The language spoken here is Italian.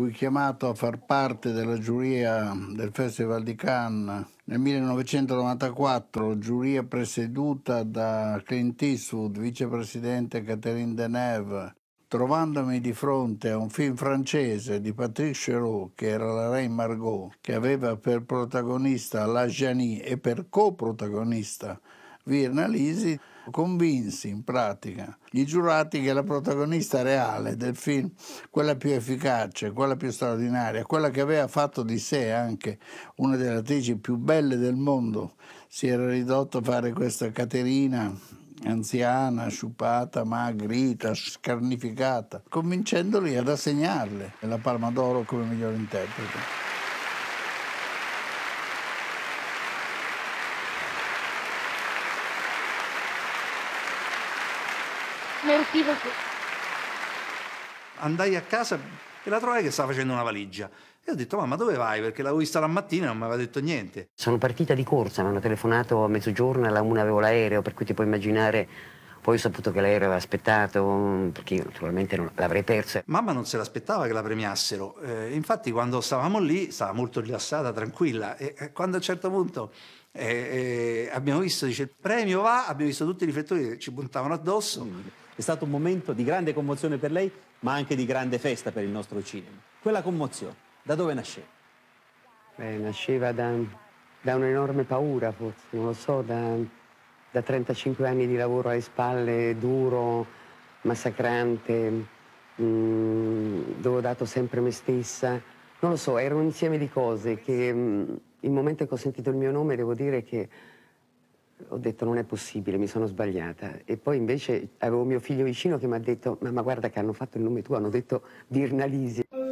fui chiamato a far parte della giuria del Festival di Cannes nel 1994, giuria presieduta da Clint Eastwood, vicepresidente Catherine Deneuve, trovandomi di fronte a un film francese di Patrick Chéreau, che era la Reine Margot, che aveva per protagonista La Janie e per coprotagonista Virna Lisi convinse in pratica i giurati che la protagonista reale del film, quella più efficace, quella più straordinaria, quella che aveva fatto di sé anche una delle attrici più belle del mondo, si era ridotto a fare questa Caterina anziana, sciupata, magrita, scarnificata, convincendoli ad assegnarle la Palma d'Oro come miglior interprete. Merci beaucoup. Andai a casa e la trovai che stava facendo una valigia. E ho detto, mamma dove vai? Perché l'avevo vista la mattina e non mi aveva detto niente. Sono partita di corsa, mi hanno telefonato a mezzogiorno, alla una avevo l'aereo, per cui ti puoi immaginare poi ho saputo che l'aereo aveva aspettato, perché io naturalmente non l'avrei persa. Mamma non se l'aspettava che la premiassero. Eh, infatti quando stavamo lì, stava molto rilassata, tranquilla, e, e eh, quando a un certo punto eh, eh, abbiamo visto, dice, il premio va, abbiamo visto tutti i riflettori che ci puntavano addosso. Mm. È stato un momento di grande commozione per lei, ma anche di grande festa per il nostro cinema. Quella commozione, da dove nasceva? Beh, nasceva da, da un'enorme paura, forse, non lo so, da, da 35 anni di lavoro alle spalle, duro, massacrante, mh, mm, dove ho dato sempre me stessa. Non lo so, era un insieme di cose che mh, mm, il momento che ho sentito il mio nome devo dire che ho detto non è possibile, mi sono sbagliata. E poi invece avevo mio figlio vicino che mi ha detto ma guarda che hanno fatto il nome tuo, hanno detto Birnalisi.